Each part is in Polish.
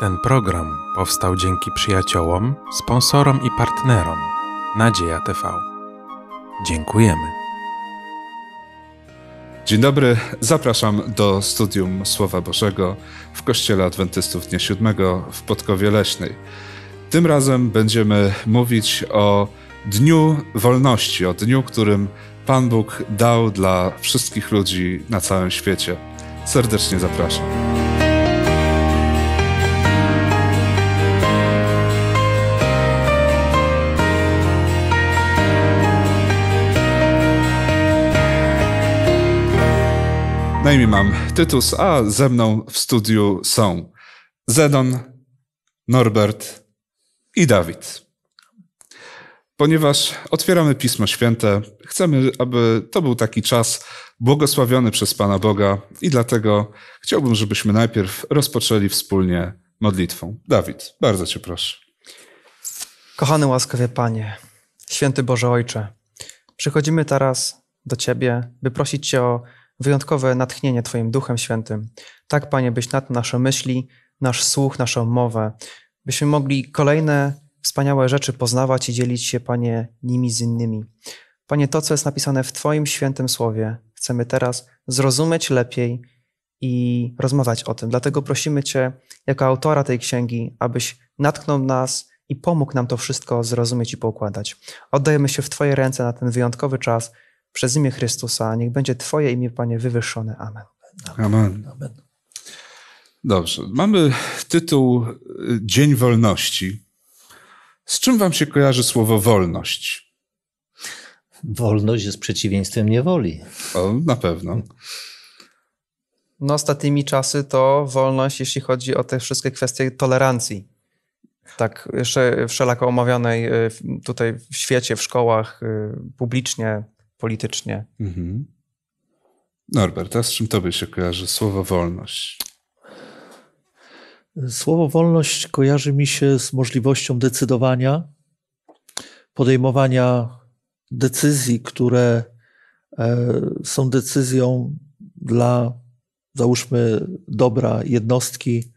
Ten program powstał dzięki przyjaciołom, sponsorom i partnerom Nadzieja TV. Dziękujemy. Dzień dobry, zapraszam do studium Słowa Bożego w Kościele Adwentystów Dnia Siódmego w Podkowie Leśnej. Tym razem będziemy mówić o Dniu Wolności, o dniu, którym Pan Bóg dał dla wszystkich ludzi na całym świecie. Serdecznie zapraszam. Na imię mam Tytus, a ze mną w studiu są Zenon, Norbert i Dawid. Ponieważ otwieramy Pismo Święte, chcemy, aby to był taki czas błogosławiony przez Pana Boga i dlatego chciałbym, żebyśmy najpierw rozpoczęli wspólnie modlitwą. Dawid, bardzo Cię proszę. Kochany łaskawie Panie, święty Boże Ojcze, przychodzimy teraz do Ciebie, by prosić Cię o wyjątkowe natchnienie Twoim Duchem Świętym. Tak, Panie, byś nad nasze myśli, nasz słuch, naszą mowę, byśmy mogli kolejne wspaniałe rzeczy poznawać i dzielić się, Panie, nimi z innymi. Panie, to, co jest napisane w Twoim świętym słowie, chcemy teraz zrozumieć lepiej i rozmawiać o tym. Dlatego prosimy Cię, jako autora tej księgi, abyś natknął nas i pomógł nam to wszystko zrozumieć i poukładać. Oddajemy się w Twoje ręce na ten wyjątkowy czas przez imię Chrystusa. Niech będzie Twoje imię, Panie, wywyższone. Amen. Amen. Amen. Dobrze. Mamy tytuł y, Dzień Wolności. Z czym Wam się kojarzy słowo wolność? Wolność jest przeciwieństwem niewoli. O, na pewno. No, ostatnimi czasy to wolność, jeśli chodzi o te wszystkie kwestie tolerancji. Tak, jeszcze wszelako omawianej y, tutaj w świecie, w szkołach, y, publicznie, politycznie. Mhm. Norbert, a z czym tobie się kojarzy słowo wolność? Słowo wolność kojarzy mi się z możliwością decydowania, podejmowania decyzji, które e, są decyzją dla, załóżmy, dobra jednostki,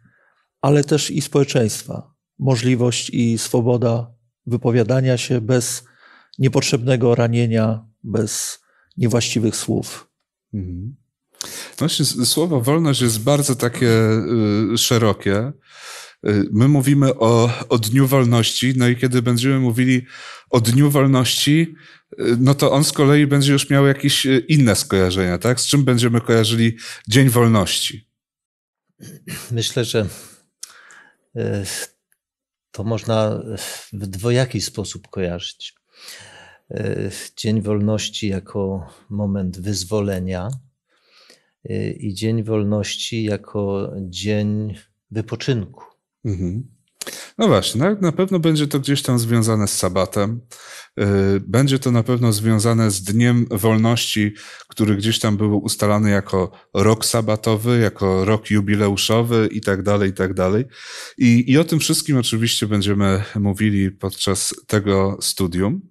ale też i społeczeństwa. Możliwość i swoboda wypowiadania się bez niepotrzebnego ranienia bez niewłaściwych słów. No Właśnie słowo wolność jest bardzo takie y, szerokie. Y, my mówimy o, o Dniu Wolności, no i kiedy będziemy mówili o Dniu Wolności, y, no to on z kolei będzie już miał jakieś inne skojarzenia, tak? Z czym będziemy kojarzyli Dzień Wolności? Myślę, że to można w dwojaki sposób kojarzyć. Dzień Wolności jako moment wyzwolenia y, i Dzień Wolności jako dzień wypoczynku. Mhm. No właśnie, na pewno będzie to gdzieś tam związane z sabatem. Y, będzie to na pewno związane z Dniem Wolności, który gdzieś tam był ustalany jako rok sabatowy, jako rok jubileuszowy i tak dalej, i tak dalej. i o tym wszystkim oczywiście będziemy mówili podczas tego studium.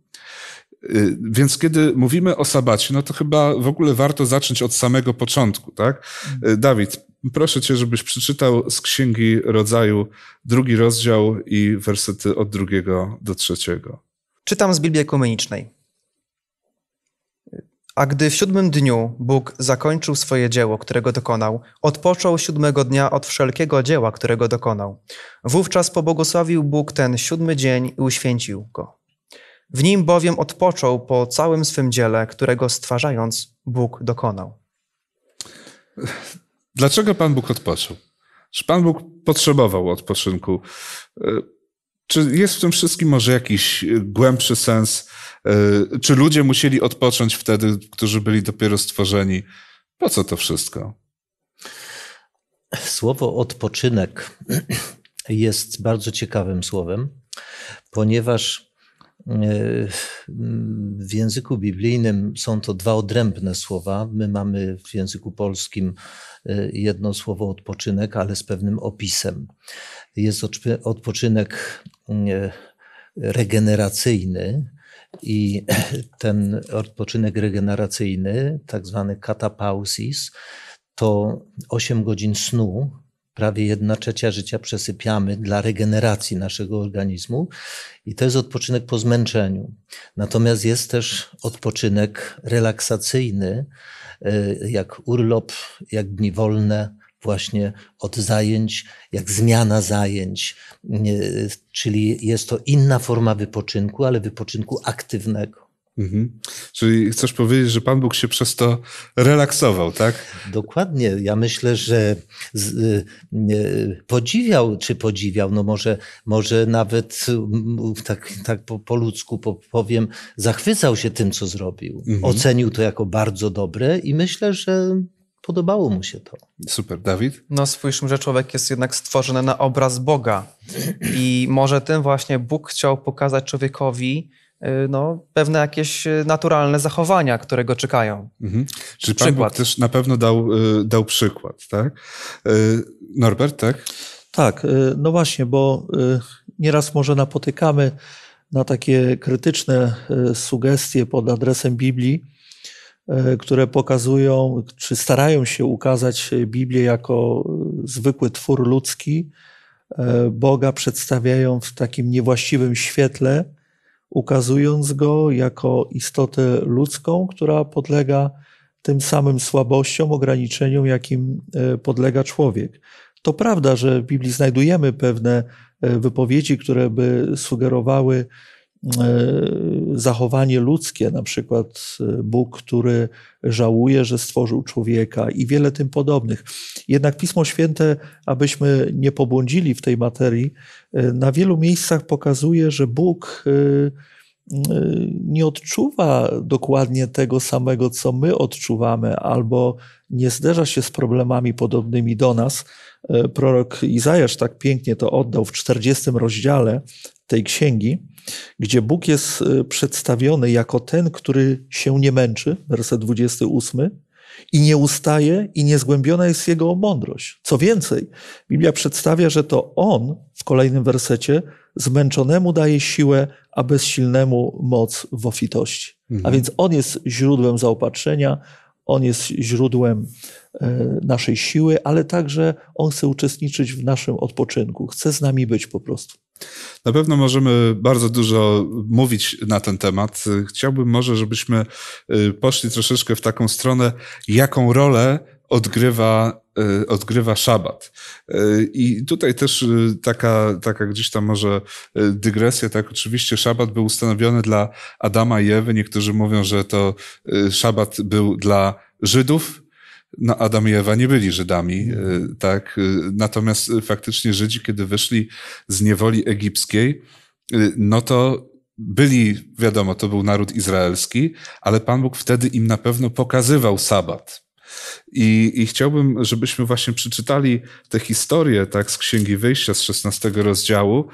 Y, więc kiedy mówimy o sabacie, no to chyba w ogóle warto zacząć od samego początku, tak? Mhm. Y, Dawid, proszę cię, żebyś przeczytał z Księgi Rodzaju drugi rozdział i wersety od drugiego do trzeciego. Czytam z Biblii Ekumenicznej. A gdy w siódmym dniu Bóg zakończył swoje dzieło, którego dokonał, odpoczął siódmego dnia od wszelkiego dzieła, którego dokonał. Wówczas pobłogosławił Bóg ten siódmy dzień i uświęcił go. W nim bowiem odpoczął po całym swym dziele, którego stwarzając Bóg dokonał. Dlaczego Pan Bóg odpoczął? Czy Pan Bóg potrzebował odpoczynku? E, czy jest w tym wszystkim może jakiś e, głębszy sens? E, czy ludzie musieli odpocząć wtedy, którzy byli dopiero stworzeni? Po co to wszystko? Słowo odpoczynek jest bardzo ciekawym słowem, ponieważ w języku biblijnym są to dwa odrębne słowa. My mamy w języku polskim y, jedno słowo odpoczynek, ale z pewnym opisem. Jest odpoczynek y, regeneracyjny, i ten odpoczynek regeneracyjny, tak zwany katapausis, to 8 godzin snu, prawie 1 trzecia życia przesypiamy dla regeneracji naszego organizmu i to jest odpoczynek po zmęczeniu. Natomiast jest też odpoczynek relaksacyjny, e, jak urlop, jak dni wolne, właśnie od zajęć, jak zmiana zajęć, e, czyli jest to inna forma wypoczynku, ale wypoczynku aktywnego. Mhm. Czyli chcesz powiedzieć, że Pan Bóg się przez to relaksował, tak? Dokładnie. Ja myślę, że z, y, podziwiał, czy podziwiał, no może, może nawet mm, tak, tak po, po ludzku powiem, zachwycał się tym, co zrobił. Mhm. Ocenił to jako bardzo dobre i myślę, że podobało mu się to. Super, Dawid? No, spójrzmy, że człowiek jest jednak stworzony na obraz Boga i może tym właśnie Bóg chciał pokazać człowiekowi, Y, no, pewne jakieś y, naturalne zachowania, które go czekają. Mhm. Czyli przykład. Pan Bóg też na pewno dał, y, dał przykład, tak? Norbert, tak? Tak, no właśnie, bo nieraz może napotykamy na takie krytyczne sugestie pod adresem Biblii, które pokazują, czy starają się ukazać Biblię jako zwykły twór ludzki, Boga przedstawiają w takim niewłaściwym świetle, ukazując go jako istotę ludzką, która podlega tym samym słabościom, ograniczeniom, jakim e, podlega człowiek. To prawda, że w Biblii znajdujemy pewne e, wypowiedzi, które by sugerowały, E, zachowanie ludzkie, na przykład e, Bóg, który żałuje, że stworzył człowieka i wiele tym podobnych. Jednak Pismo Święte, abyśmy nie pobłądzili w tej materii, e, na wielu miejscach pokazuje, że Bóg Y, nie odczuwa dokładnie tego samego, co my odczuwamy, albo nie zderza się z problemami podobnymi do nas. Y, prorok Izajasz tak pięknie to oddał w 40 rozdziale tej księgi, gdzie Bóg jest y, przedstawiony jako ten, który się nie męczy, werset 28, i nie ustaje i niezgłębiona jest jego mądrość. Co więcej, Biblia przedstawia, że to on w kolejnym wersecie zmęczonemu daje siłę, a bezsilnemu moc w ofitości. Mhm. A więc on jest źródłem zaopatrzenia, on jest źródłem e, naszej siły, ale także on chce uczestniczyć w naszym odpoczynku, chce z nami być po prostu. Na pewno możemy bardzo dużo mówić na ten temat. Chciałbym może, żebyśmy y, poszli troszeczkę w taką stronę, jaką rolę odgrywa, y, odgrywa szabat. Y, I tutaj też taka, taka gdzieś tam może dygresja, tak oczywiście szabat był ustanowiony dla Adama i Ewy. Niektórzy mówią, że to szabat był dla Żydów, no Adam i Ewa nie byli Żydami, e, tak? E, natomiast e, faktycznie Żydzi, kiedy wyszli z niewoli egipskiej, no to byli, wiadomo, to był naród izraelski, ale Pan Bóg wtedy im na pewno pokazywał sabat. I, I, chciałbym, żebyśmy właśnie przeczytali tę historię, tak, z Księgi Wyjścia z 16 rozdziału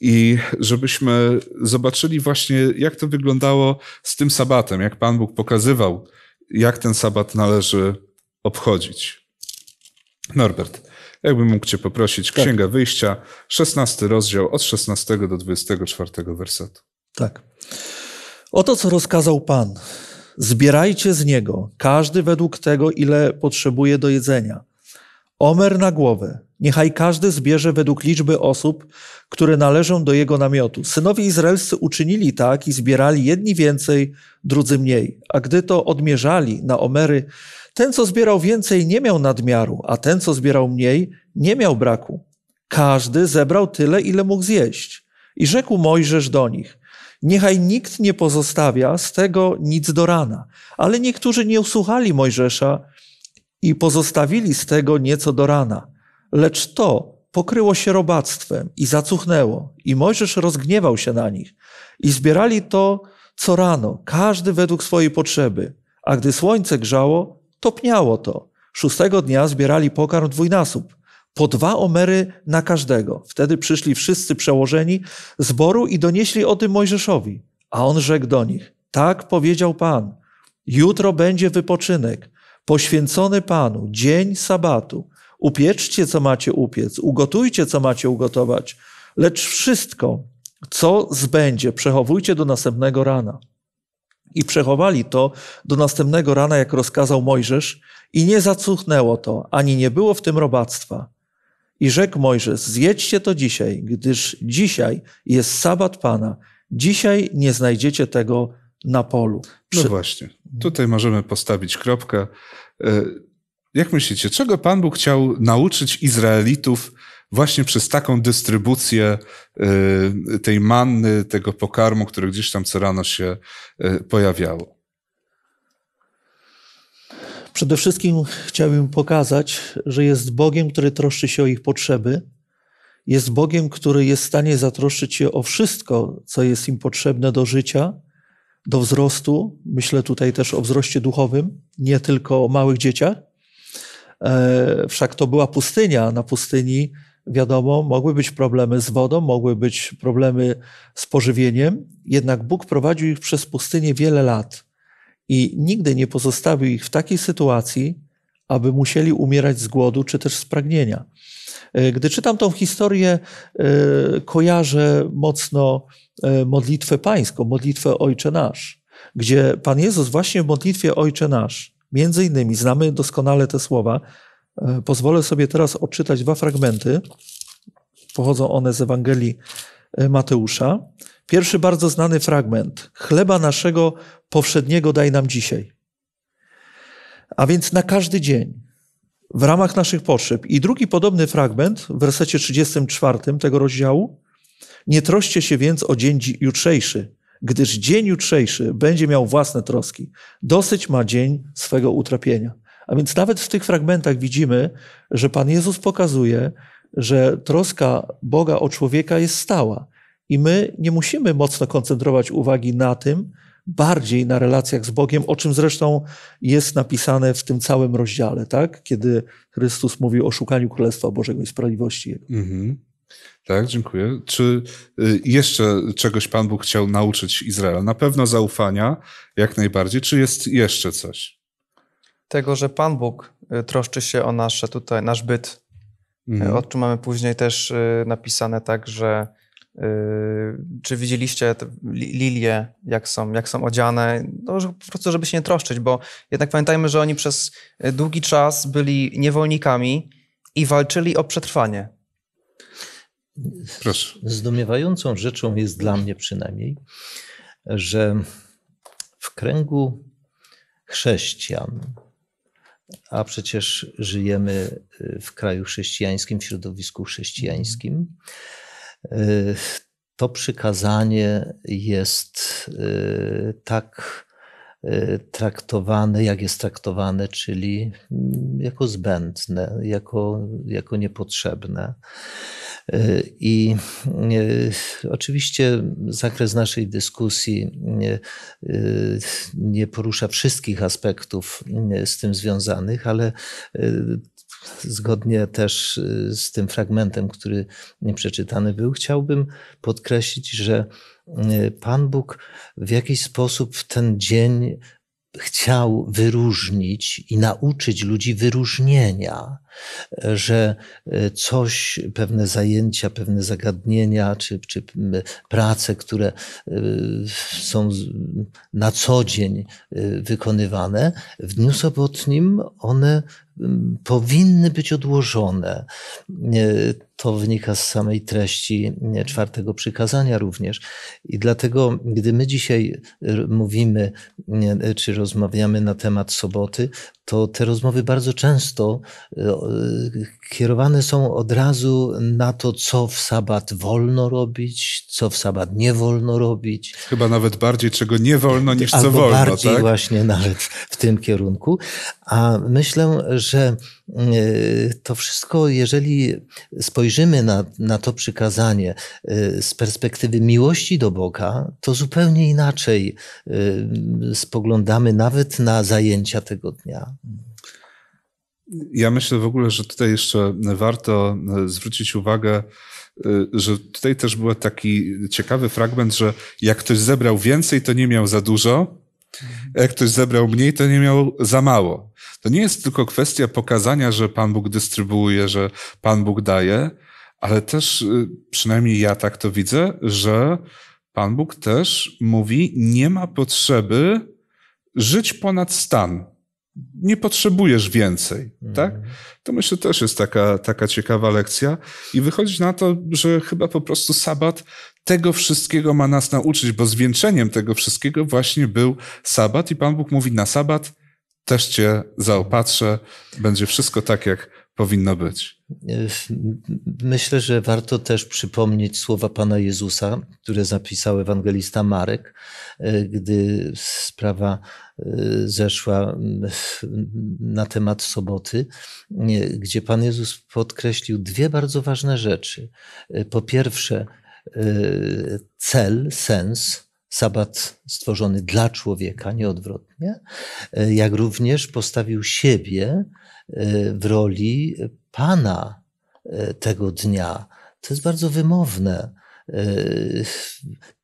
i żebyśmy zobaczyli właśnie, jak to wyglądało z tym sabatem, jak Pan Bóg pokazywał, jak ten sabat należy obchodzić. Norbert, jakbym mógł Cię poprosić, tak. Księga Wyjścia, 16 rozdział od 16 do 24 wersetu. Tak. Oto co rozkazał Pan. Zbierajcie z niego, każdy według tego, ile potrzebuje do jedzenia. Omer na głowę. Niechaj każdy zbierze według liczby osób, które należą do jego namiotu. Synowie izraelscy uczynili tak i zbierali jedni więcej, drudzy mniej. A gdy to odmierzali na omery ten, co zbierał więcej, nie miał nadmiaru, a ten, co zbierał mniej, nie miał braku. Każdy zebrał tyle, ile mógł zjeść. I rzekł Mojżesz do nich: Niechaj nikt nie pozostawia z tego nic do rana. Ale niektórzy nie usłuchali Mojżesza i pozostawili z tego nieco do rana. Lecz to pokryło się robactwem i zacuchnęło, i Mojżesz rozgniewał się na nich. I zbierali to co rano, każdy według swojej potrzeby. A gdy słońce grzało, Topniało to. Szóstego dnia zbierali pokarm dwójnasób. Po dwa omery na każdego. Wtedy przyszli wszyscy przełożeni z boru i donieśli o tym Mojżeszowi. A on rzekł do nich: Tak powiedział Pan. Jutro będzie wypoczynek, poświęcony Panu, dzień sabatu. Upieczcie, co macie upiec, ugotujcie, co macie ugotować, lecz wszystko, co zbędzie, przechowujcie do następnego rana i przechowali to do następnego rana, jak rozkazał Mojżesz, i nie zacuchnęło to, ani nie było w tym robactwa. I rzekł Mojżesz: Zjedźcie to dzisiaj, gdyż dzisiaj jest sabat Pana. Dzisiaj nie znajdziecie tego na polu. No Przy... No właśnie, tutaj możemy postawić kropkę. E, jak myślicie, czego Pan Bóg chciał nauczyć Izraelitów właśnie przez taką dystrybucję y, tej manny, tego pokarmu, które gdzieś tam co rano się y, pojawiało. Przede wszystkim chciałbym pokazać, że jest Bogiem, który troszczy się o ich potrzeby, jest Bogiem, który jest w stanie zatroszczyć się o wszystko, co jest im potrzebne do życia, do wzrostu. Myślę tutaj też o wzroście duchowym, nie tylko o małych dzieciach. E, wszak to była pustynia. Na pustyni Wiadomo, mogły być problemy z wodą, mogły być problemy z pożywieniem, jednak Bóg prowadził ich przez pustynię wiele lat i nigdy nie pozostawił ich w takiej sytuacji, aby musieli umierać z głodu czy też z pragnienia. E, gdy czytam tą historię, e, kojarzę mocno e, modlitwę pańską, modlitwę Ojcze Nasz, gdzie Pan Jezus właśnie w modlitwie Ojcze Nasz, między innymi, znamy doskonale te słowa, E, pozwolę sobie teraz odczytać dwa fragmenty. Pochodzą one z Ewangelii e, Mateusza. Pierwszy bardzo znany fragment. Chleba naszego powszedniego daj nam dzisiaj. A więc na każdy dzień, w ramach naszych potrzeb. I drugi podobny fragment w wersecie 34 tego rozdziału. Nie troszcie się więc o dzień jutrzejszy, gdyż dzień jutrzejszy będzie miał własne troski. Dosyć ma dzień swego utrapienia. A więc nawet w tych fragmentach widzimy, że Pan Jezus pokazuje, że troska Boga o człowieka jest stała. I my nie musimy mocno koncentrować uwagi na tym, bardziej na relacjach z Bogiem, o czym zresztą jest napisane w tym całym rozdziale, tak? kiedy Chrystus mówił o szukaniu Królestwa Bożego i sprawiedliwości mhm. Tak, dziękuję. Czy y, jeszcze czegoś Pan Bóg chciał nauczyć Izraela? Na pewno zaufania, jak najbardziej. Czy jest jeszcze coś? tego, że Pan Bóg y, troszczy się o nasze tutaj, nasz byt. Y, mhm. O czym mamy później też y, napisane tak, że yy, czy widzieliście lilie, jak są, jak są odziane, no, po prostu, żeby się nie troszczyć, bo jednak pamiętajmy, że oni przez długi czas byli niewolnikami i walczyli o przetrwanie. Proszę. Zdumiewającą rzeczą jest dla mnie przynajmniej, że w kręgu chrześcijan, a przecież żyjemy y, w kraju chrześcijańskim, w środowisku chrześcijańskim. Y, to przykazanie jest y, tak traktowane, jak jest traktowane, czyli mm, jako zbędne, jako, jako niepotrzebne. I e, oczywiście zakres naszej dyskusji nie, e, nie porusza wszystkich aspektów e, z tym związanych, ale zgodnie też z tym fragmentem, który przeczytany był, chciałbym podkreślić, że Pan Bóg w jakiś sposób w ten dzień chciał wyróżnić i nauczyć ludzi wyróżnienia że e, coś, pewne zajęcia, pewne zagadnienia czy, czy prace, które e, są na co dzień e, wykonywane, w dniu sobotnim one powinny być odłożone. To wynika z samej treści czwartego przykazania również. I dlatego, gdy my dzisiaj mówimy czy rozmawiamy na temat soboty, to te rozmowy bardzo często Y, kierowane są od razu na to, co w sabat wolno robić, co w sabat nie wolno robić. Chyba nawet bardziej, czego nie wolno, niż Albo co wolno. Bardziej tak? właśnie nawet w tym kierunku. A myślę, że y, to wszystko, jeżeli spojrzymy na, na to przykazanie y, z perspektywy miłości do Boga, to zupełnie inaczej spoglądamy nawet na zajęcia tego dnia. Ja myślę w ogóle, że tutaj jeszcze warto e, zwrócić uwagę, e, że tutaj też był taki ciekawy fragment, że jak ktoś zebrał więcej, to nie miał za dużo, mhm. jak ktoś zebrał mniej, to nie miał za mało. To nie jest tylko kwestia pokazania, że Pan Bóg dystrybuuje, że Pan Bóg daje, ale też, e, przynajmniej ja tak to widzę, że Pan Bóg też mówi, nie ma potrzeby żyć ponad stan nie potrzebujesz więcej, mhm. tak? To myślę też jest taka, taka ciekawa lekcja i wychodzi na to, że chyba po prostu sabat tego wszystkiego ma nas nauczyć, bo zwieńczeniem tego wszystkiego właśnie był sabat i Pan Bóg mówi na sabat też cię zaopatrzę, będzie wszystko tak, jak powinno być? Myślę, że warto też przypomnieć słowa Pana Jezusa, które zapisał ewangelista Marek, gdy sprawa y, zeszła y, na temat soboty, y, gdzie Pan Jezus podkreślił dwie bardzo ważne rzeczy. Po pierwsze, cel, sens, sabat stworzony dla człowieka, nieodwrotnie, jak również postawił siebie E, w roli pana e, tego dnia. To jest bardzo wymowne. E,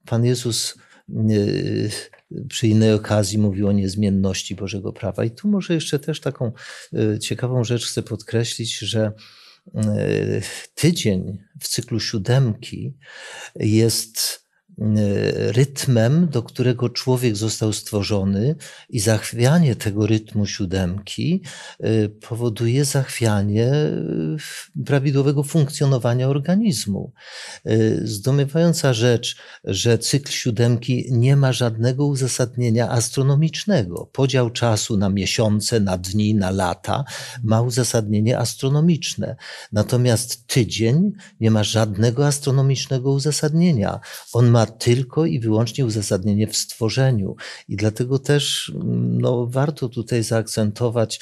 Pan Jezus przy innej okazji mówił o niezmienności Bożego Prawa. I tu może jeszcze też taką ciekawą rzecz chcę podkreślić, że tydzień w cyklu siódemki jest E, rytmem, do którego człowiek został stworzony, i zachwianie tego rytmu siódemki e, powoduje zachwianie e, prawidłowego funkcjonowania organizmu. Zdumiewająca rzecz, że cykl siódemki nie ma żadnego uzasadnienia astronomicznego. Podział czasu na miesiące, na dni, na lata ma uzasadnienie astronomiczne. Natomiast tydzień nie ma żadnego astronomicznego uzasadnienia. On ma tylko i wyłącznie uzasadnienie w stworzeniu. I dlatego też mm, no, warto tutaj zaakcentować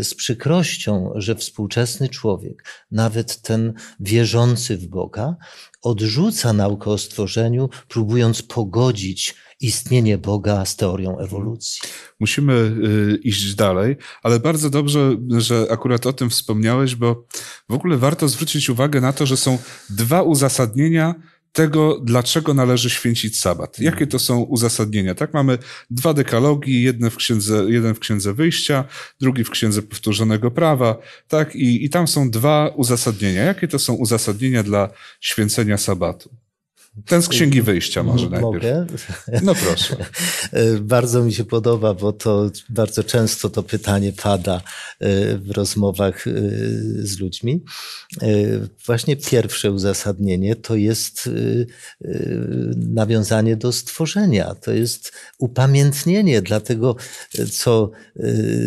y, z przykrością, że współczesny człowiek, nawet ten wierzący w Boga, odrzuca naukę o stworzeniu, próbując pogodzić istnienie Boga z teorią ewolucji. Musimy y, iść dalej, ale bardzo dobrze, że akurat o tym wspomniałeś, bo w ogóle warto zwrócić uwagę na to, że są dwa uzasadnienia tego, dlaczego należy święcić sabat. Jakie to są uzasadnienia? Tak, mamy dwa dekalogi, jedne w księdze, jeden w księdze wyjścia, drugi w księdze powtórzonego prawa, tak, i, i tam są dwa uzasadnienia. Jakie to są uzasadnienia dla święcenia sabatu? Ten z Księgi y, Wyjścia może Mogę? najpierw. No proszę. Y, bardzo mi się podoba, bo to bardzo często to pytanie pada y, w rozmowach z ludźmi. Właśnie pierwsze uzasadnienie to jest nawiązanie do stworzenia. To jest upamiętnienie dla tego, co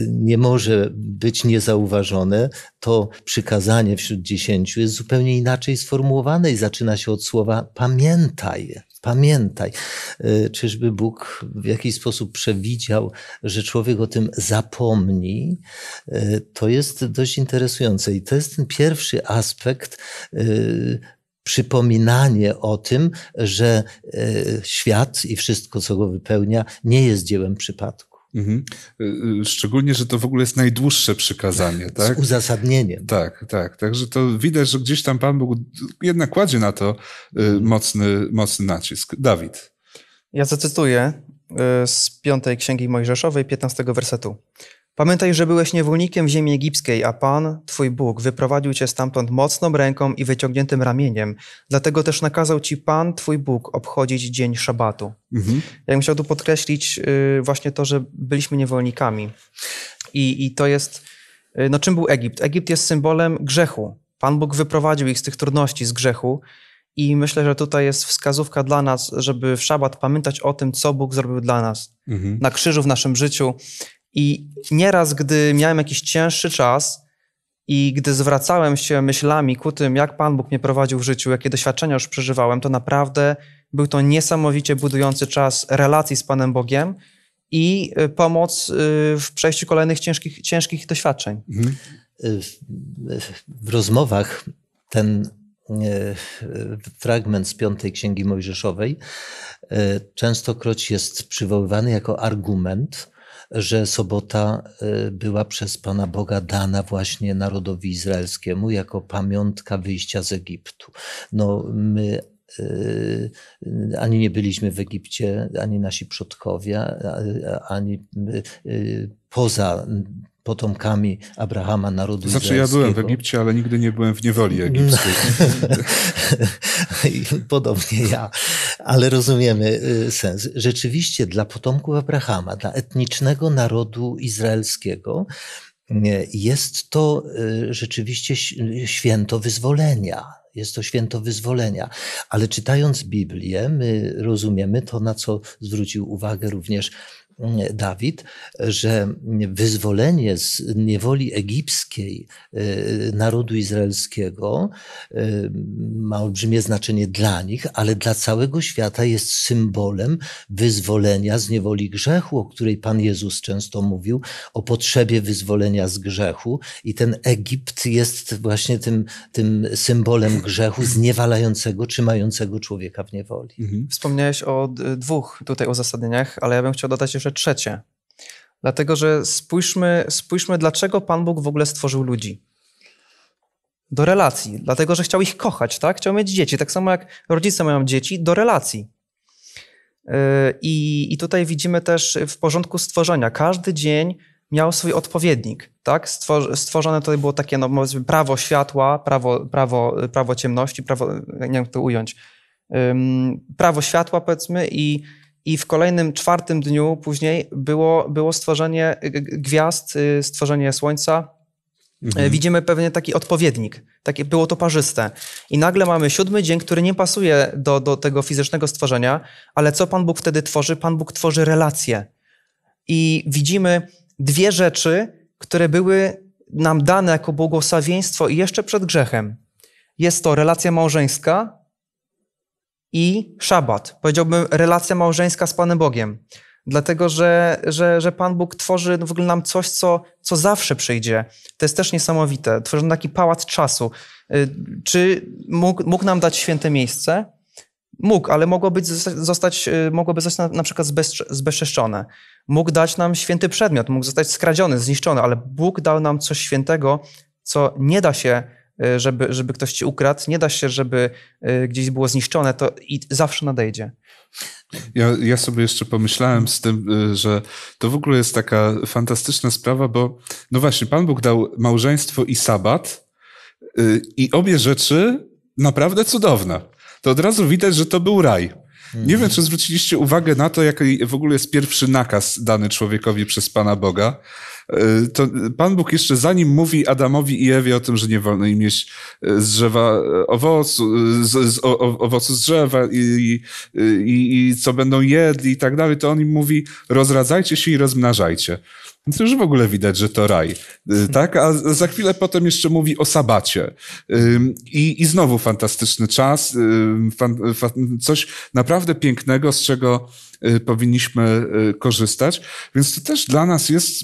nie może być niezauważone. To przykazanie wśród dziesięciu jest zupełnie inaczej sformułowane i zaczyna się od słowa pamiętać pamiętaj, pamiętaj. E, czyżby Bóg w jakiś sposób przewidział, że człowiek o tym zapomni? E, to jest dość interesujące i to jest ten pierwszy aspekt e, przypominanie o tym, że świat i wszystko, co go wypełnia, nie jest dziełem przypadku. Mhm. Y, y, szczególnie, że to w ogóle jest najdłuższe przykazanie, tak? Z uzasadnieniem. Tak, tak. Także to widać, że gdzieś tam Pan Bóg jednak kładzie na to y, mhm. mocny, mocny nacisk. Dawid. Ja zacytuję z piątej Księgi Mojżeszowej, 15 wersetu. Pamiętaj, że byłeś niewolnikiem w ziemi egipskiej, a Pan, Twój Bóg, wyprowadził cię stamtąd mocną ręką i wyciągniętym ramieniem. Dlatego też nakazał ci Pan, Twój Bóg, obchodzić dzień szabatu. Mhm. Ja bym chciał tu podkreślić y, właśnie to, że byliśmy niewolnikami. I, i to jest... Y, no czym był Egipt? Egipt jest symbolem grzechu. Pan Bóg wyprowadził ich z tych trudności, z grzechu. I myślę, że tutaj jest wskazówka dla nas, żeby w szabat pamiętać o tym, co Bóg zrobił dla nas mhm. na krzyżu w naszym życiu, i nieraz, gdy miałem jakiś cięższy czas i gdy zwracałem się myślami ku tym, jak Pan Bóg mnie prowadził w życiu, jakie doświadczenia już przeżywałem, to naprawdę był to niesamowicie budujący czas relacji z Panem Bogiem i y, pomoc y, w przejściu kolejnych ciężkich, ciężkich doświadczeń. Mhm. Y, w rozmowach ten fragment z piątej księgi Mojżeszowej częstokroć jest przywoływany jako argument, że sobota y, była przez Pana Boga dana właśnie narodowi izraelskiemu jako pamiątka wyjścia z Egiptu. No, my y, y, ani nie byliśmy w Egipcie, ani nasi przodkowie, ani poza potomkami Abrahama narodu Znaczy ja byłem w Egipcie, ale nigdy nie byłem w niewoli no. egipskiej. Podobnie ja, ale rozumiemy y, sens. Rzeczywiście dla potomków Abrahama, dla etnicznego narodu izraelskiego, y, jest to y, rzeczywiście święto wyzwolenia. Jest to święto wyzwolenia. Ale czytając Biblię, my rozumiemy to, na co zwrócił uwagę również Dawid, że wyzwolenie z niewoli egipskiej e, narodu izraelskiego e, ma olbrzymie znaczenie dla nich, ale dla całego świata jest symbolem wyzwolenia z niewoli grzechu, o której Pan Jezus często mówił, o potrzebie wyzwolenia z grzechu. I ten Egipt jest właśnie tym, tym symbolem grzechu zniewalającego, trzymającego człowieka w niewoli. Mhm. Wspomniałeś o dwóch tutaj uzasadnieniach, ale ja bym chciał dodać jeszcze pierwsze, trzecie. Dlatego, że spójrzmy, spójrzmy, dlaczego Pan Bóg w ogóle stworzył ludzi. Do relacji, dlatego, że chciał ich kochać, tak? Chciał mieć dzieci, tak samo jak rodzice mają dzieci, do relacji. Yy, I, I tutaj widzimy też w porządku stworzenia. Każdy dzień miał swój odpowiednik. Tak? Stworzone tutaj było takie no, prawo światła, prawo, prawo, prawo ciemności, prawo, nie wiem jak to ująć, prawo światła powiedzmy i i w kolejnym czwartym dniu później było, było stworzenie gwiazd, y, stworzenie Słońca, Mhm. Y, widzimy pewnie taki odpowiednik, takie było to parzyste. I nagle mamy siódmy dzień, który nie pasuje do, do tego fizycznego stworzenia, ale co Pan Bóg wtedy tworzy? Pan Bóg tworzy relacje. I widzimy dwie rzeczy, które były nam dane jako błogosławieństwo i jeszcze przed grzechem. Jest to relacja małżeńska i szabat. Powiedziałbym relacja małżeńska z Panem Bogiem. Dlatego, że, że, że Pan Bóg tworzy w ogóle nam coś, co, co zawsze przyjdzie. To jest też niesamowite. Tworzy taki pałac czasu. Y, czy mógł, mógł nam dać święte miejsce? Mógł, ale mogło być, zostać, y, mogłoby zostać na, na przykład zbezczeszczone. Mógł dać nam święty przedmiot, mógł zostać skradziony, zniszczony, ale Bóg dał nam coś świętego, co nie da się E, żeby, żeby ktoś ci ukradł. Nie da się, żeby e, gdzieś było zniszczone, to i zawsze nadejdzie. Ja, ja sobie jeszcze pomyślałem z tym, e, że to w ogóle jest taka fantastyczna sprawa, bo no właśnie, Pan Bóg dał małżeństwo i sabat i obie rzeczy naprawdę cudowne. To od razu widać, że to był raj. Nie wiem, czy zwróciliście uwagę na to, jaki w ogóle jest pierwszy nakaz dany człowiekowi przez Pana Boga. E, to Pan Bóg jeszcze zanim mówi Adamowi i Ewie o tym, że nie wolno im jeść e, z drzewa e, owocu, z, z o, owocu z drzewa i, i, i co będą jedli i tak dalej, to on im mówi rozradzajcie się i rozmnażajcie. To już w ogóle widać, że to raj. Tak? A za chwilę potem jeszcze mówi o sabacie. I, i znowu fantastyczny czas, fan, fan, coś naprawdę pięknego, z czego Y, powinniśmy y, korzystać. Więc to też dla nas jest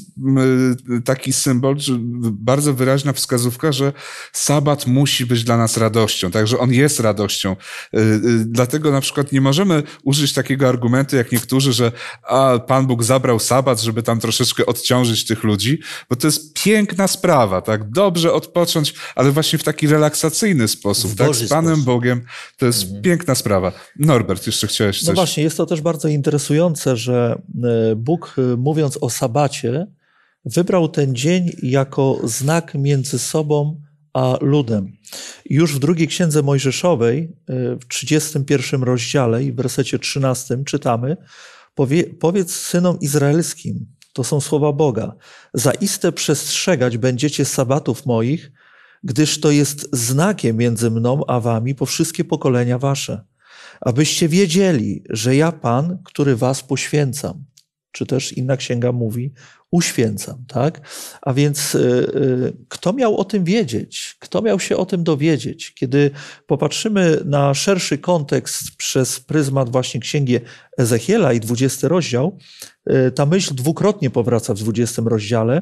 y, taki symbol, bardzo wyraźna wskazówka, że sabat musi być dla nas radością, także on jest radością. Dlatego na przykład nie możemy użyć takiego argumentu jak niektórzy, że a, Pan Bóg zabrał sabat, żeby tam troszeczkę odciążyć tych ludzi, bo to jest piękna sprawa, tak? Dobrze odpocząć, ale właśnie w taki relaksacyjny sposób, tak? Z Panem sposób. Bogiem. To jest mhm. piękna sprawa. Norbert, jeszcze chciałeś no coś? No właśnie, jest to też bardzo interesujące, że e, Bóg, e, mówiąc o sabacie, wybrał ten dzień jako znak między sobą a ludem. Już w drugiej księdze Mojżeszowej, e, w 31 rozdziale i w wersecie 13 czytamy: Powiedz synom izraelskim, to są słowa Boga, zaiste przestrzegać będziecie sabatów moich, gdyż to jest znakiem między mną a wami po wszystkie pokolenia wasze abyście wiedzieli, że ja Pan, który was poświęcam, czy też inna księga mówi, uświęcam, tak? A więc yy, kto miał o tym wiedzieć? Kto miał się o tym dowiedzieć? Kiedy popatrzymy na szerszy kontekst przez pryzmat właśnie księgi Ezechiela i 20 rozdział, yy, ta myśl dwukrotnie powraca w 20 rozdziale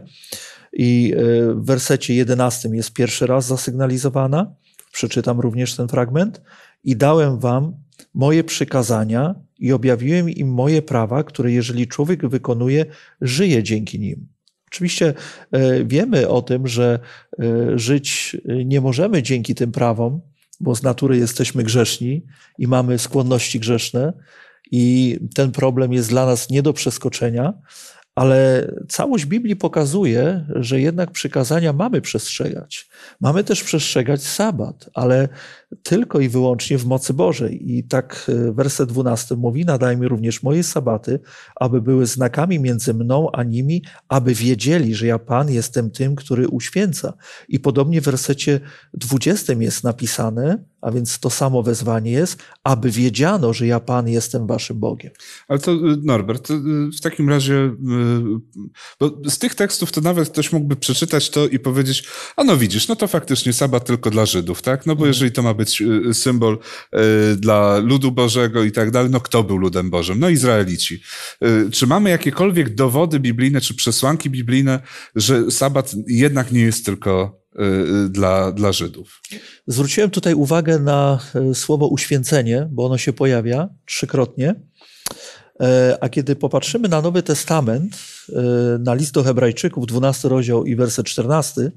i yy, w wersecie 11 jest pierwszy raz zasygnalizowana. Przeczytam również ten fragment. I dałem wam moje przykazania i objawiłem im moje prawa, które jeżeli człowiek wykonuje, żyje dzięki nim. Oczywiście e, wiemy o tym, że e, żyć e, nie możemy dzięki tym prawom, bo z natury jesteśmy grzeszni i mamy skłonności grzeszne, i ten problem jest dla nas nie do przeskoczenia, ale całość Biblii pokazuje, że jednak przykazania mamy przestrzegać. Mamy też przestrzegać sabat, ale tylko i wyłącznie w mocy Bożej. I tak e, werset 12 mówi: Nadaj mi również moje sabaty, aby były znakami między mną a nimi, aby wiedzieli, że ja Pan jestem tym, który uświęca. I podobnie w wersecie 20 jest napisane, a więc to samo wezwanie jest, aby wiedziano, że ja Pan jestem waszym Bogiem. Ale to y, Norbert, y, w takim razie, y, bo z tych tekstów to nawet ktoś mógłby przeczytać to i powiedzieć, a no widzisz, no to faktycznie sabat tylko dla Żydów, tak? No bo mhm. jeżeli to ma być być y, symbol y, dla ludu Bożego i tak dalej. No kto był ludem Bożym? No Izraelici. Y, czy mamy jakiekolwiek dowody biblijne czy przesłanki biblijne, że sabat jednak nie jest tylko dla, dla Żydów. Zwróciłem tutaj uwagę na słowo uświęcenie, bo ono się pojawia trzykrotnie. A kiedy popatrzymy na Nowy Testament, na list do Hebrajczyków, 12 rozdział i werset 14,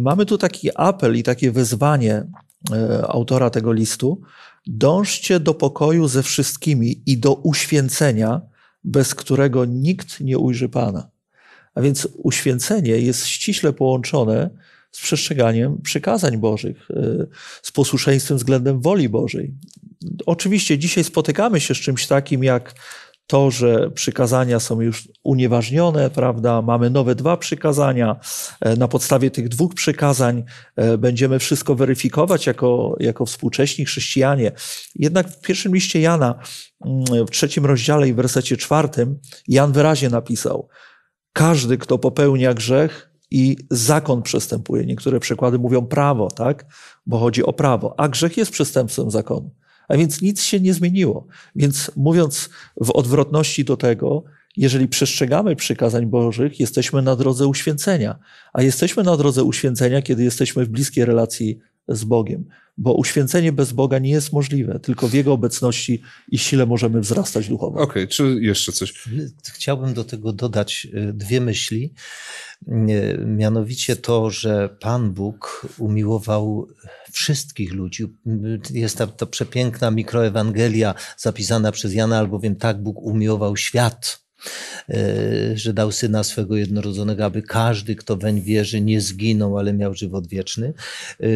mamy tu taki apel i takie wezwanie E, autora tego listu, dążcie do pokoju ze wszystkimi i do uświęcenia, bez którego nikt nie ujrzy Pana. A więc uświęcenie jest ściśle połączone z przestrzeganiem przykazań Bożych, e, z posłuszeństwem względem woli Bożej. Oczywiście dzisiaj spotykamy się z czymś takim jak to, że przykazania są już unieważnione, prawda? Mamy nowe dwa przykazania. E, na podstawie tych dwóch przykazań e, będziemy wszystko weryfikować jako, jako współcześni chrześcijanie. Jednak w pierwszym liście Jana, mm, w trzecim rozdziale i w wersecie czwartym, Jan wyraźnie napisał: Każdy, kto popełnia grzech, i zakon przestępuje. Niektóre przykłady mówią prawo, tak? Bo chodzi o prawo. A grzech jest przestępstwem zakonu. A więc nic się nie zmieniło. Więc mówiąc w odwrotności do tego, jeżeli przestrzegamy przykazań Bożych, jesteśmy na drodze uświęcenia. A jesteśmy na drodze uświęcenia, kiedy jesteśmy w bliskiej relacji z Bogiem. Bo uświęcenie bez Boga nie jest możliwe, tylko w Jego obecności i sile możemy wzrastać duchowo. Okej, okay, czy jeszcze coś? Chciałbym do tego dodać e, dwie myśli. E, mianowicie to, że Pan Bóg umiłował wszystkich ludzi. Jest ta, ta przepiękna mikroewangelia zapisana przez Jana, albowiem tak Bóg umiłował świat e, że dał syna swego jednorodzonego, aby każdy, kto weń wierzy, nie zginął, ale miał żywot wieczny. E,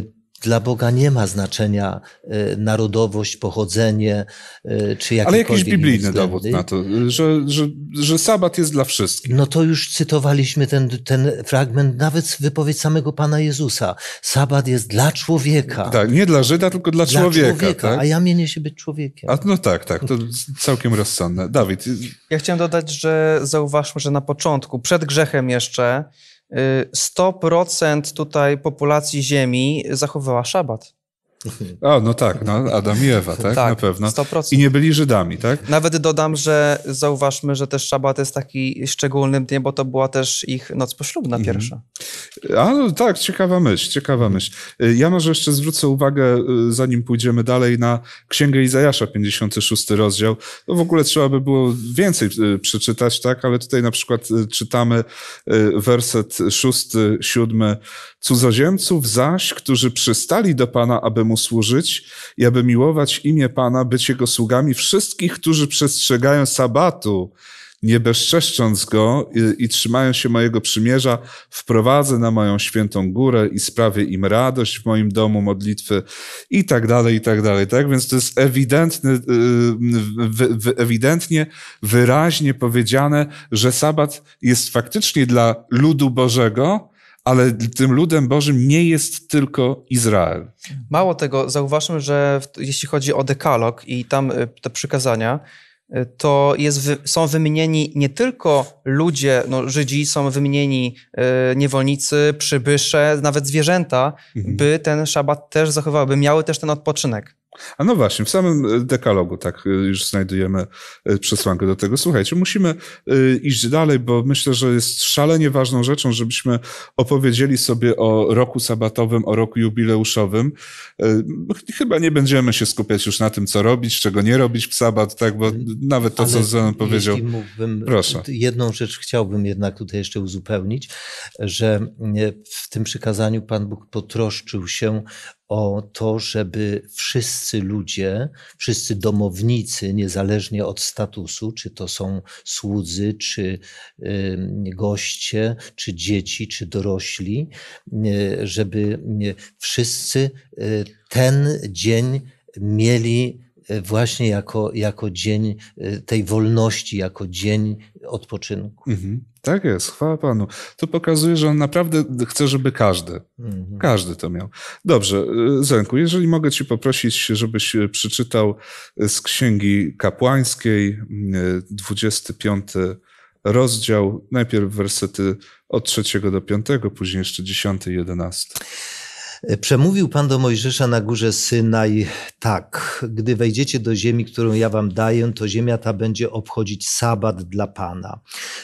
dla Boga nie ma znaczenia y, narodowość, pochodzenie y, czy jakiś Ale jakiś biblijny dowód na to, że, że, że sabat jest dla wszystkich. No to już cytowaliśmy ten, ten fragment, nawet wypowiedź samego Pana Jezusa. Sabat jest dla człowieka. Tak, nie dla Żyda, tylko dla, dla człowieka. człowieka tak? A ja mienię się być człowiekiem. A, no tak, tak, to całkiem rozsądne. Dawid. Ja chciałem dodać, że zauważmy, że na początku, przed grzechem jeszcze, 100% y, tutaj populacji Ziemi zachowywała szabat. O, no tak, no, Adam i Ewa, tak? tak? Na pewno. 100%. I nie byli Żydami, tak? Nawet dodam, że zauważmy, że też szabat jest taki szczególnym dniem, bo to była też ich noc poślubna mhm. pierwsza. Mhm. A, no tak, ciekawa myśl, ciekawa myśl. Y, ja może jeszcze zwrócę uwagę, y, zanim pójdziemy dalej, na Księgę Izajasza, 56 rozdział. No w ogóle trzeba by było więcej y, przeczytać, tak? Ale tutaj na przykład czytamy werset 6, 7, Cudzoziemców zaś, którzy przystali do Pana, aby mu służyć i aby miłować imię Pana, być jego sługami, wszystkich, którzy przestrzegają sabatu, nie bezczeszcząc go i, i trzymają się mojego przymierza, wprowadzę na moją świętą górę i sprawię im radość w moim domu modlitwy i tak dalej, i tak dalej. Tak więc to jest ewidentny, y, ewidentnie, wyraźnie powiedziane, że sabat jest faktycznie dla ludu Bożego, ale tym ludem Bożym nie jest tylko Izrael. Mało tego, zauważmy, że jeśli chodzi o dekalog i tam y, te przykazania, y, to jest, są wymienieni nie tylko ludzie, no Żydzi, są wymienieni y, niewolnicy, przybysze, nawet zwierzęta, mhm. by ten szabat też zachowały, by miały też ten odpoczynek. A no właśnie, w samym e, dekalogu tak e, już znajdujemy e, przesłankę do tego. Słuchajcie, musimy iść dalej, bo myślę, że jest szalenie ważną rzeczą, żebyśmy opowiedzieli sobie o roku sabatowym, o roku jubileuszowym. Chyba nie będziemy się skupiać już na tym, co robić, czego nie robić w sabat, tak, bo nawet to, co Zenon powiedział. Mógłbym, proszę. Jedną rzecz chciałbym jednak tutaj jeszcze uzupełnić, że w tym przykazaniu Pan Bóg potroszczył się o to, żeby wszyscy ludzie, wszyscy domownicy, niezależnie od statusu, czy to są słudzy, czy goście, czy dzieci, czy dorośli, y, żeby y, wszyscy y, ten dzień mieli właśnie jako, jako dzień tej wolności, jako dzień odpoczynku. Mhm. Tak jest, chwała Panu. To pokazuje, że on naprawdę chce, żeby każdy, mhm. każdy to miał. Dobrze, y, Zenku, jeżeli mogę Ci poprosić, żebyś y, przeczytał y, z Księgi Kapłańskiej 25 rozdział, najpierw wersety od 3 do 5, później jeszcze 10 i 11. Przemówił Pan do Mojżesza na górze Synaj tak, gdy wejdziecie do ziemi, którą ja wam daję, to ziemia ta będzie obchodzić sabat dla Pana.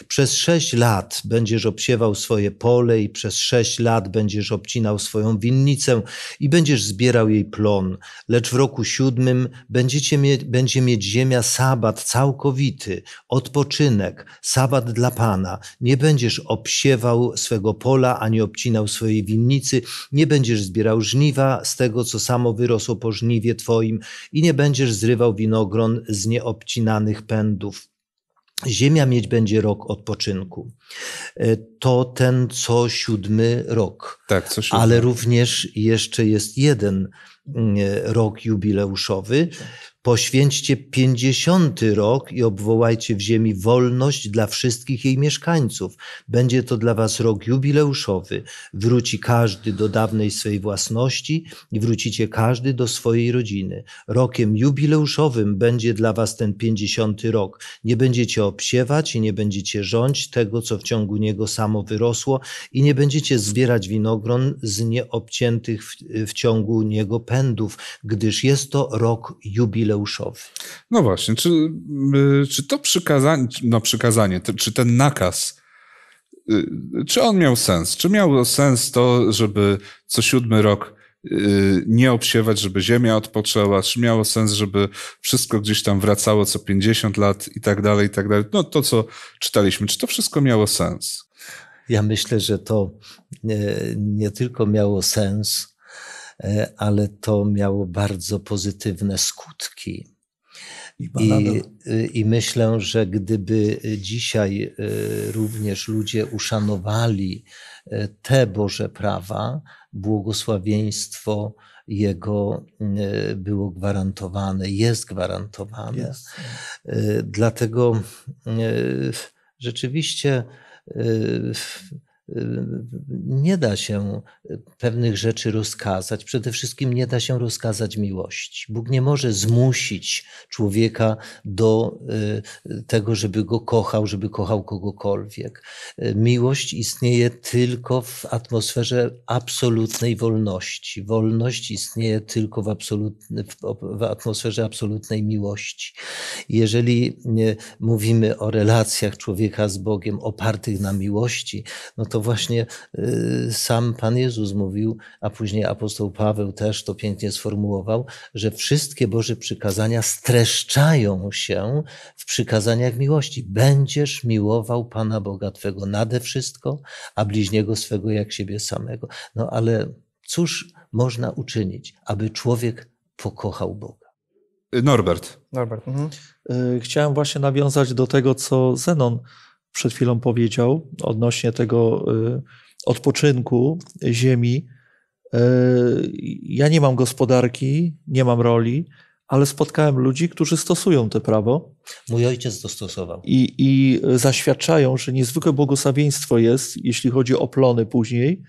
Przez sześć lat będziesz obsiewał swoje pole i przez sześć lat będziesz obcinał swoją winnicę i będziesz zbierał jej plon. Lecz w roku siódmym będziecie mie będzie mieć ziemia sabat całkowity, odpoczynek, sabat dla Pana. Nie będziesz obsiewał swego pola, ani obcinał swojej winnicy, nie będziesz zbierał żniwa z tego, co samo wyrosło po żniwie Twoim, i nie będziesz zrywał winogron z nieobcinanych pędów. Ziemia mieć będzie rok odpoczynku. E, to ten co siódmy rok. Tak, co siódmy. Ale również jeszcze jest jeden mm, e, rok jubileuszowy, Poświęćcie pięćdziesiąty rok i obwołajcie w ziemi wolność dla wszystkich jej mieszkańców. Będzie to dla was rok jubileuszowy. Wróci każdy do dawnej swej własności i wrócicie każdy do swojej rodziny. Rokiem jubileuszowym będzie dla was ten pięćdziesiąty rok. Nie będziecie obsiewać i nie będziecie rządzić tego, co w ciągu niego samo wyrosło i nie będziecie zbierać winogron z nieobciętych w, w ciągu niego pędów, gdyż jest to rok jubileuszowy jubileuszowy. No właśnie, czy, y, czy to przykazanie, no przykazanie, czy ten nakaz, y, czy on miał sens? Czy miał sens to, żeby co siódmy rok y, nie obsiewać, żeby ziemia odpoczęła, czy miało sens, żeby wszystko gdzieś tam wracało co 50 lat i tak dalej, i tak dalej. No to, co czytaliśmy, czy to wszystko miało sens? Ja myślę, że to nie, nie tylko miało sens, E, ale to miało bardzo pozytywne skutki. I, I, e, myślę, że gdyby dzisiaj e, również ludzie uszanowali te Boże prawa, błogosławieństwo Jego było gwarantowane, jest gwarantowane. Dlatego rzeczywiście Y, nie da się y, pewnych rzeczy rozkazać. Przede wszystkim nie da się rozkazać miłości. Bóg nie może zmusić człowieka do y, tego, żeby go kochał, żeby kochał kogokolwiek. Miłość istnieje tylko w atmosferze absolutnej wolności. Wolność istnieje tylko w, absolutny, w atmosferze absolutnej miłości. Jeżeli mówimy o relacjach człowieka z Bogiem opartych na miłości, no to właśnie y, sam Pan Jezus mówił, a później apostoł Paweł też to pięknie sformułował, że wszystkie Boże przykazania streszczają się w przykazaniach miłości. Będziesz miłował Pana Boga Twego nade wszystko, a bliźniego swego jak siebie samego. No ale cóż można uczynić, aby człowiek pokochał Boga? Norbert. Norbert. Mhm. Y, chciałem właśnie nawiązać do tego, co Zenon przed chwilą powiedział odnośnie tego y, odpoczynku ziemi. Y, ja nie mam gospodarki, nie mam roli, ale spotkałem ludzi, którzy stosują to prawo. Mój ojciec to stosował. I, i zaświadczają, że niezwykłe błogosławieństwo jest, jeśli chodzi o plony później,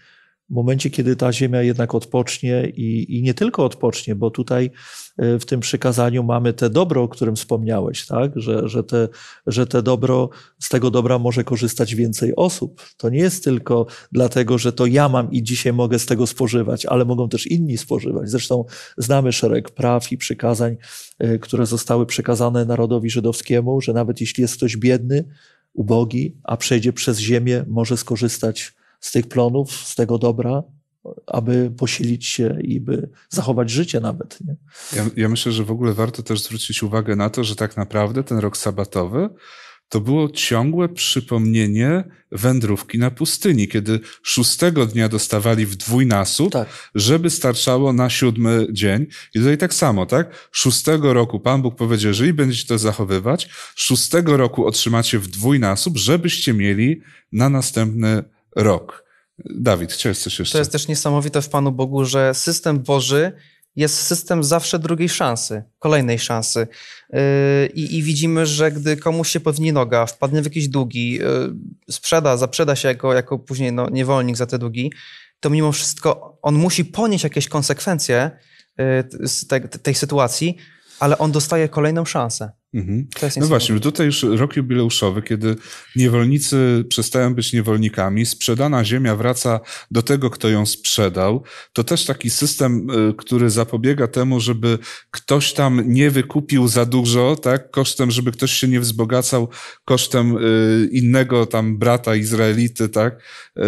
w momencie, kiedy ta ziemia jednak odpocznie i, i nie tylko odpocznie, bo tutaj e, w tym przykazaniu mamy te dobro, o którym wspomniałeś, tak? że, że, te, że te dobro, z tego dobra może korzystać więcej osób. To nie jest tylko dlatego, że to ja mam i dzisiaj mogę z tego spożywać, ale mogą też inni spożywać. Zresztą znamy szereg praw i przykazań, e, które zostały przekazane narodowi żydowskiemu, że nawet jeśli jest ktoś biedny, ubogi, a przejdzie przez ziemię, może skorzystać z tych plonów, z tego dobra, aby posilić się i by zachować życie nawet. Nie? Ja, ja myślę, że w ogóle warto też zwrócić uwagę na to, że tak naprawdę ten rok sabatowy to było ciągłe przypomnienie wędrówki na pustyni, kiedy szóstego dnia dostawali w dwójnasób, tak. żeby starczało na siódmy dzień. I tutaj tak samo, tak? Szóstego roku Pan Bóg powiedział, jeżeli będziecie to zachowywać, szóstego roku otrzymacie w dwójnasób, żebyście mieli na następny rok. Dawid, chciałeś coś jeszcze? To jest też niesamowite w Panu Bogu, że system Boży jest system zawsze drugiej szansy, kolejnej szansy. Yy, I, I, widzimy, że gdy komuś się podni noga, wpadnie w jakieś długi, yy, sprzeda, zaprzeda się jako, jako później no, niewolnik za te długi, to mimo wszystko on musi ponieść jakieś konsekwencje yy, z tej sytuacji, ale on dostaje kolejną szansę. Mhm. No właśnie, tutaj już rok jubileuszowy, kiedy niewolnicy przestają być niewolnikami, sprzedana ziemia wraca do tego, kto ją sprzedał. To też taki system, y, który zapobiega temu, żeby ktoś tam nie wykupił za dużo, tak, kosztem, żeby ktoś się nie wzbogacał kosztem y, innego tam brata Izraelity, tak, y,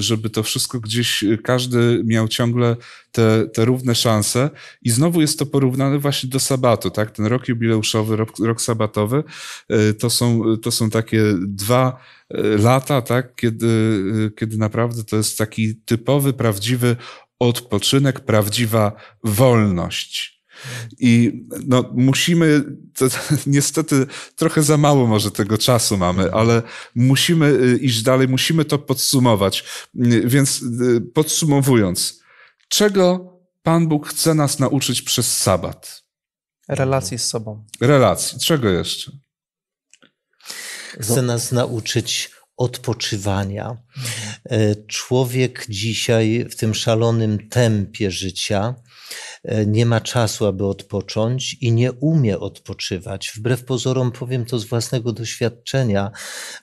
żeby to wszystko gdzieś, każdy miał ciągle te, te równe szanse. I znowu jest to porównane właśnie do sabatu, tak, ten rok jubileuszowy, rok rok sabatowy, e, to są, to są takie dwa e, lata, tak, kiedy, e, kiedy naprawdę to jest taki typowy, prawdziwy odpoczynek, prawdziwa wolność. I no, musimy, to, niestety trochę za mało może tego czasu mamy, ale musimy iść dalej, musimy to podsumować. Więc podsumowując, czego Pan Bóg chce nas nauczyć przez sabat? Relacji z sobą. Relacji. Czego jeszcze? Chce nas nauczyć odpoczywania. E, człowiek dzisiaj w tym szalonym tempie życia e, nie ma czasu, aby odpocząć i nie umie odpoczywać. Wbrew pozorom powiem to z własnego doświadczenia,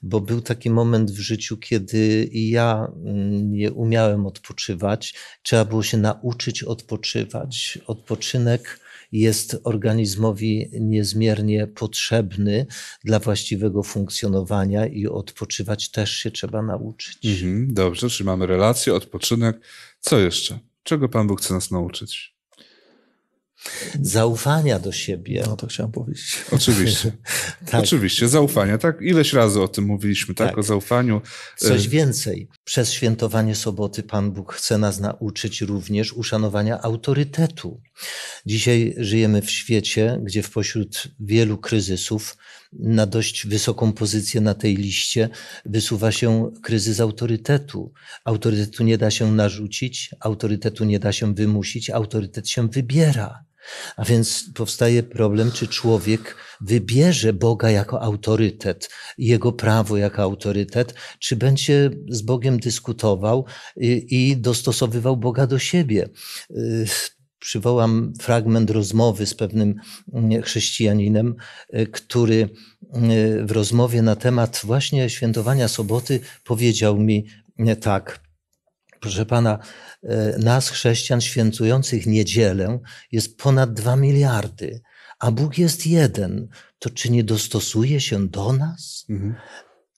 bo był taki moment w życiu, kiedy i ja mm, nie umiałem odpoczywać. Trzeba było się nauczyć odpoczywać. Odpoczynek jest organizmowi niezmiernie potrzebny dla właściwego funkcjonowania i odpoczywać też się trzeba nauczyć. Mhm, dobrze, czyli mamy relację odpoczynek. Co jeszcze? Czego Pan Bóg chce nas nauczyć? zaufania do siebie. No to chciałem powiedzieć. Oczywiście. tak. Oczywiście, zaufania, tak? Ileś razy o tym mówiliśmy, tak? tak? O zaufaniu. Coś y, więcej. Przez świętowanie soboty Pan Bóg chce nas nauczyć również uszanowania autorytetu. Dzisiaj żyjemy w świecie, gdzie w pośród wielu kryzysów na dość wysoką pozycję na tej liście wysuwa się kryzys autorytetu. Autorytetu nie da się narzucić, autorytetu nie da się wymusić, autorytet się wybiera. A więc powstaje problem, czy człowiek wybierze Boga jako autorytet, jego prawo jako autorytet, czy będzie z Bogiem dyskutował i, y, i dostosowywał Boga do siebie y, przywołam fragment rozmowy z pewnym mm, chrześcijaninem, y, który w rozmowie na temat właśnie świętowania soboty powiedział mi tak. Proszę pana, e, nas chrześcijan świętujących niedzielę jest ponad dwa miliardy, a Bóg jest jeden. To czy nie dostosuje się do nas? Mhm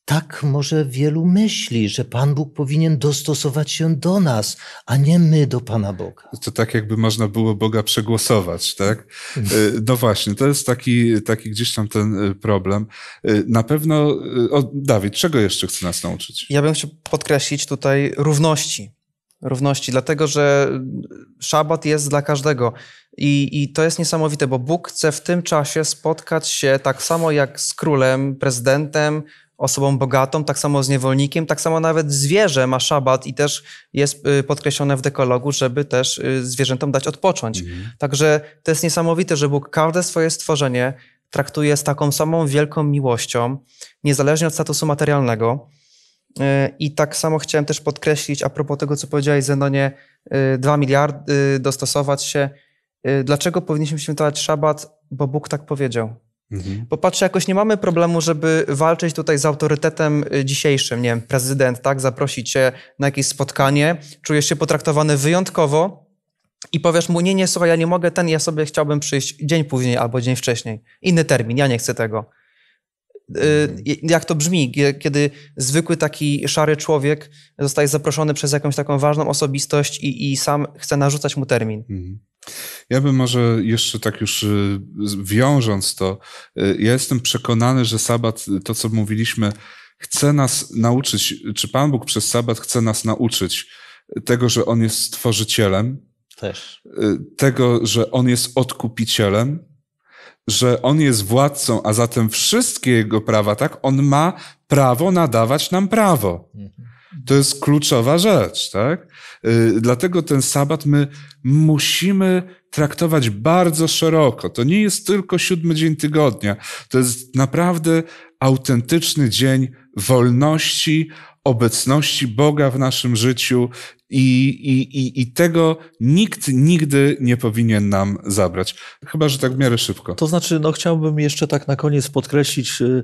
tak może wielu myśli, że Pan Bóg powinien dostosować się do nas, a nie my do Pana Boga. To tak jakby można było Boga przegłosować, tak? E, no właśnie, to jest taki, taki gdzieś tam ten e, problem. E, na pewno, o, Dawid, czego jeszcze chce nas nauczyć? Ja bym chciał podkreślić tutaj równości. Równości, dlatego że szabat jest dla każdego. I, I, to jest niesamowite, bo Bóg chce w tym czasie spotkać się tak samo jak z królem, prezydentem, osobą bogatą, tak samo z niewolnikiem, tak samo nawet zwierzę ma szabat i też jest y, podkreślone w dekologu, żeby też y, zwierzętom dać odpocząć. Mhm. Także to jest niesamowite, że Bóg każde swoje stworzenie traktuje z taką samą wielką miłością, niezależnie od statusu materialnego. Y, I tak samo chciałem też podkreślić a propos tego, co powiedziałeś, Zenonie, 2 miliardy, dostosować się. Dlaczego powinniśmy świętować szabat? Bo Bóg tak powiedział. Mhm. Bo jakoś nie mamy problemu, żeby walczyć tutaj z autorytetem y, dzisiejszym. Nie wiem, prezydent, tak, zaprosi cię na jakieś spotkanie, czujesz się potraktowany wyjątkowo i powiesz mu, nie, nie, słuchaj, ja nie mogę ten, ja sobie chciałbym przyjść dzień później albo dzień wcześniej. Inny termin, ja nie chcę tego. Y, mhm. Jak to brzmi, kiedy zwykły taki szary człowiek zostaje zaproszony przez jakąś taką ważną osobistość i, i sam chce narzucać mu termin. Mhm. Ja bym może jeszcze tak już y, wiążąc to, y, ja jestem przekonany, że sabat, y, to co mówiliśmy, chce nas nauczyć, czy Pan Bóg przez sabat chce nas nauczyć tego, że On jest stworzycielem, Też. tego, że On jest odkupicielem, że On jest władcą, a zatem wszystkie Jego prawa, tak? On ma prawo nadawać nam prawo. Mhm. To jest kluczowa rzecz, tak? Y, dlatego ten sabat my musimy traktować bardzo szeroko. To nie jest tylko siódmy dzień tygodnia. To jest naprawdę autentyczny dzień wolności, obecności Boga w naszym życiu i, i, i, i tego nikt nigdy nie powinien nam zabrać. Chyba, że tak w miarę szybko. To znaczy, no chciałbym jeszcze tak na koniec podkreślić, y,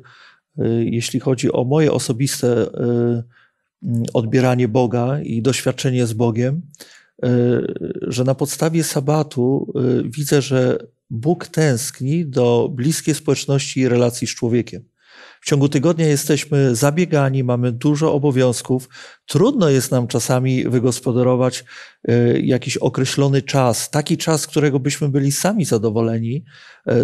y, jeśli chodzi o moje osobiste. Yy Mm, odbieranie Boga i doświadczenie z Bogiem, e, że na podstawie sabatu e, widzę, że Bóg tęskni do bliskiej społeczności i relacji z człowiekiem. W ciągu tygodnia jesteśmy zabiegani, mamy dużo obowiązków. Trudno jest nam czasami wygospodarować e, jakiś określony czas, taki czas, którego byśmy byli sami zadowoleni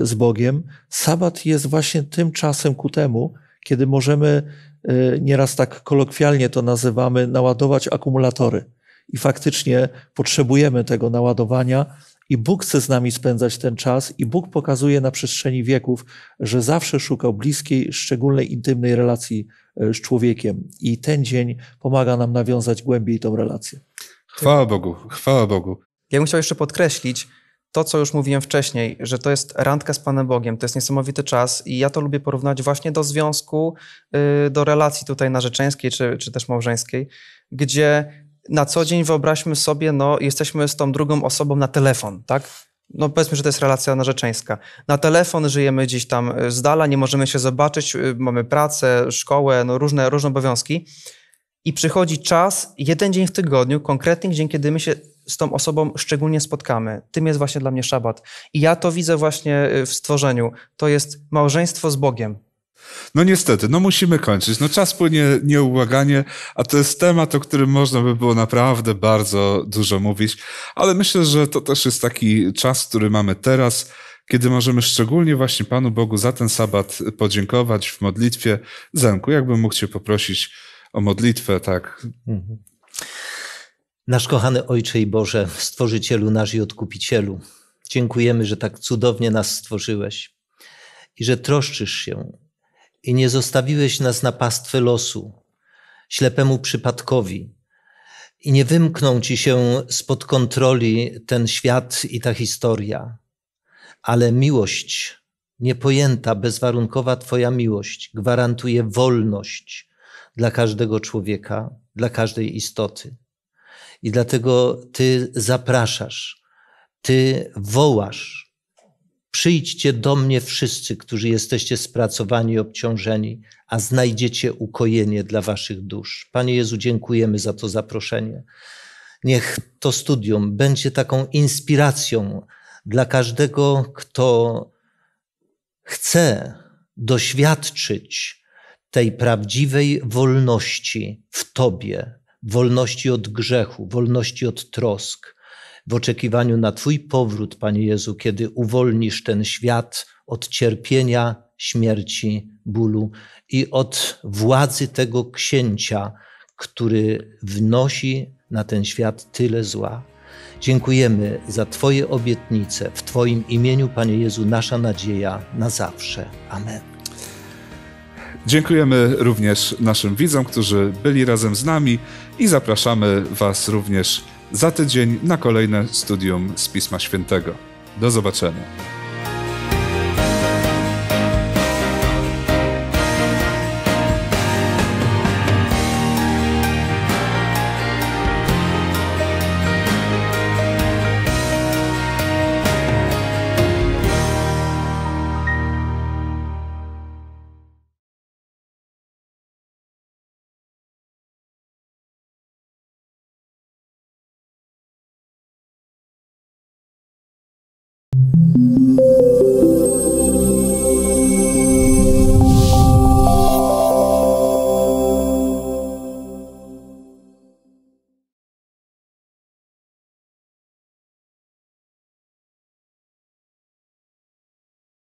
z Bogiem. Sabat jest właśnie tym czasem ku temu, kiedy możemy, e, nieraz tak kolokwialnie to nazywamy, naładować akumulatory. I faktycznie potrzebujemy tego naładowania, i Bóg chce z nami spędzać ten czas, i Bóg pokazuje na przestrzeni wieków, że zawsze szukał bliskiej, szczególnej, intymnej relacji e, z człowiekiem. I ten dzień pomaga nam nawiązać głębiej tą relację. Chwała Bogu, chwała Bogu. Ja bym chciał jeszcze podkreślić, to, co już mówiłem wcześniej, że to jest randka z Panem Bogiem, to jest niesamowity czas i ja to lubię porównać właśnie do związku, y, do relacji tutaj narzeczeńskiej czy, czy też małżeńskiej, gdzie na co dzień wyobraźmy sobie, no jesteśmy z tą drugą osobą na telefon, tak? No powiedzmy, że to jest relacja narzeczeńska. Na telefon żyjemy gdzieś tam y, z dala, nie możemy się zobaczyć, y, mamy pracę, szkołę, no różne, różne obowiązki. I przychodzi czas, jeden dzień w tygodniu, konkretny dzień, kiedy my się z tą osobą szczególnie spotkamy. Tym jest właśnie dla mnie szabat. I ja to widzę właśnie y, w stworzeniu. To jest małżeństwo z Bogiem. No niestety, no musimy kończyć. No czas płynie nieubłaganie, a to jest temat, o którym można by było naprawdę bardzo dużo mówić, ale myślę, że to też jest taki czas, który mamy teraz, kiedy możemy szczególnie właśnie Panu Bogu za ten sabat podziękować w modlitwie. Zenku, jakbym mógł Cię poprosić o modlitwę, tak? Mhm. Nasz kochany Ojcze i Boże, Stworzycielu nasz i Odkupicielu, dziękujemy, że tak cudownie nas stworzyłeś i że troszczysz się i nie zostawiłeś nas na pastwę losu, ślepemu przypadkowi. I nie wymknął ci się spod kontroli ten świat i ta historia, ale miłość, niepojęta, bezwarunkowa Twoja miłość gwarantuje wolność dla każdego człowieka, dla każdej istoty. I dlatego Ty zapraszasz, Ty wołasz. Przyjdźcie do mnie wszyscy, którzy jesteście spracowani i obciążeni, a znajdziecie ukojenie dla Waszych dusz. Panie Jezu, dziękujemy za to zaproszenie. Niech to studium będzie taką inspiracją dla każdego, kto chce doświadczyć tej prawdziwej wolności w Tobie, wolności od grzechu, wolności od trosk, w oczekiwaniu na Twój powrót, Panie Jezu, kiedy uwolnisz ten świat od cierpienia, śmierci, bólu i od władzy tego księcia, który wnosi na ten świat tyle zła. Dziękujemy za Twoje obietnice. W Twoim imieniu, Panie Jezu, nasza nadzieja na zawsze. Amen. Dziękujemy również naszym widzom, którzy byli razem z nami i zapraszamy Was również za tydzień na kolejne studium z Pisma Świętego. Do zobaczenia.